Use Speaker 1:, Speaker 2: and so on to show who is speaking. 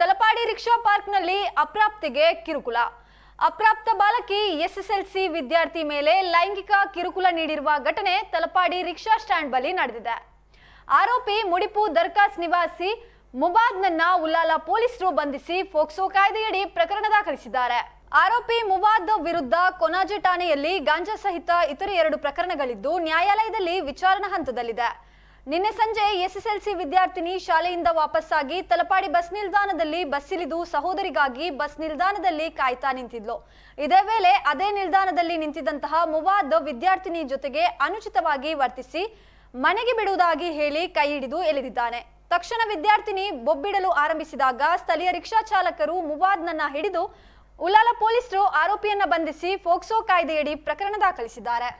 Speaker 1: Talapady rickshaw ಪಾರ್ಕ್ನಲ್ಲಿ ಅಪ್ರಾಪ್ತಿಗೆ ಕಿರುಕುಳ ಅಪ್ರಾಪ್ತ ಬಾಲಕಿ ಎಸ್ಎಸ್ಎಲ್ಸಿ ವಿದ್ಯಾರ್ಥಿ ಮೇಲೆ ಲೈಂಗಿಕ ಕಿರುಕುಳ ನೀಡಿರುವ ಘಟನೆ ತಲಪಾಡಿ ರಿಕ್ಷಾ ಸ್ಟ್ಯಾಂಡ್ ಬಳಿ ನಡೆದಿದೆ ಆರೋಪಿ ಮುಡಿಪು ದರ್ಕಾಸ್ ನಿವಾಸಿ ಮುಬಾದ್ನನ್ನ ಉಲ್ಲಾಲ ಪೊಲೀಸರು ಬಂಧಿಸಿ ಫೋಕ್ಸೊ ಕಾಯ್ದೆಯಡಿ ಪ್ರಕರಣ ದಾಖಲಿಸಿದ್ದಾರೆ ಆರೋಪಿ ಮುಬಾದ್ ವಿರುದ್ಧ ಕೊನಾಜೆ ಠಾಣೆಯಲ್ಲಿ ಗಾಂಜಾ ಸಹಿತ ಇತರೆ ಎರಡು ಪ್ರಕರಣಗಳಿದ್ದು ನ್ಯಾಯಾಲಯದಲ್ಲಿ ವಿಚಾರಣಾ ಹಂತದಲ್ಲಿದೆ ನಿನ್ನೆ ಸಂಜೆ ಎಸ್ಎಸ್ಎಲ್ಸಿ ವಿದ್ಯಾರ್ಥಿನಿ ಶಾಲೆಯಿಂದ ವಾಪಸ್ಸಾಗಿ ತಲಪಾಡಿ ಬಸ್ ನಿಲ್ದಾಣದಲ್ಲಿ ಬಸ್ಸಿಳಿದು ಸಹೋದರಿಗಾಗಿ ಬಸ್ ನಿಲ್ದಾಣದಲ್ಲಿ ಕಾಯ್ತಾ ನಿಂತಿದ್ಲು ಇದೇ ವೇಳೆ ಅದೇ ನಿಲ್ದಾಣದಲ್ಲಿ ನಿಂತಿದ್ದಂತಹ ಮುವಾದ್ ವಿದ್ಯಾರ್ಥಿನಿ ಜೊತೆಗೆ ಅನುಚಿತವಾಗಿ ವರ್ತಿಸಿ ಮನೆಗೆ ಬಿಡುವುದಾಗಿ ಹೇಳಿ ಕೈ ಹಿಡಿದು ಎಳೆದಿದ್ದಾನೆ ತಕ್ಷಣ ವಿದ್ಯಾರ್ಥಿನಿ ಬೊಬ್ಬಿಡಲು ಆರಂಭಿಸಿದಾಗ ಸ್ಥಳೀಯ ರಿಕ್ಷಾ ಚಾಲಕರು ಮುವಾದ್ನನ್ನ ಹಿಡಿದು ಉಲಾಲ ಪೊಲೀಸರು ಆರೋಪಿಯನ್ನ ಬಂಧಿಸಿ ಫೋಕ್ಸೋ ಕಾಯ್ದೆಯಡಿ ಪ್ರಕರಣ ದಾಖಲಿಸಿದ್ದಾರೆ